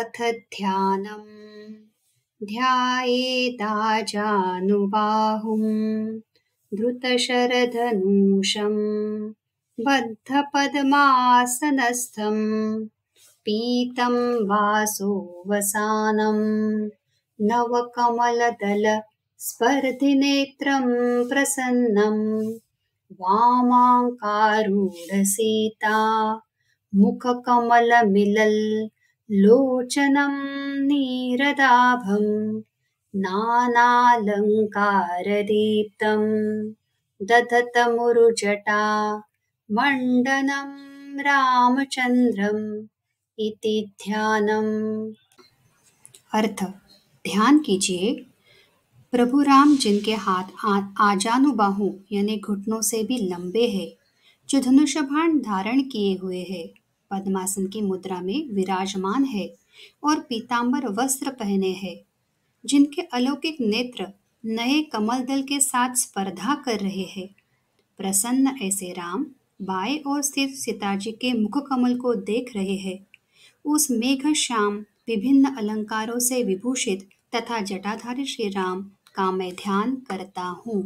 अथ ध्यानम् ध्यायेदा जानुबाहुं बद्धपद्मासनस्थम् पीतम् वासोऽवसानम् वासोवसानं स्पर्धिनेत्रम् प्रसन्नं वामाङ्कारूढसीता मुखकमलमिलल् लोचनं नीरदाभं नानालङ्कारदीप्तं दधतमुरुजटा मण्डनं रामचन्द्रम् इति ध्यानम अर्थ ध्यान कीजिए प्रभु राम जिनके हाथ आजानु बाहु यानी घुटनों से भी लंबे हैं जो धनुष बाण धारण किए हुए हैं पद्मासन की मुद्रा में विराजमान है और पीतांबर वस्त्र पहने हैं जिनके अलौकिक नेत्र नए कमल दल के साथ स्पर्धा कर रहे हैं प्रसन्न ऐसे राम बाएं और स्थित सीताजी के मुख कमल को देख रहे हैं उस मेघ श्याम विभिन्न अलंकारों से विभूषित तथा जटाधारी श्री राम का मैं ध्यान करता हूँ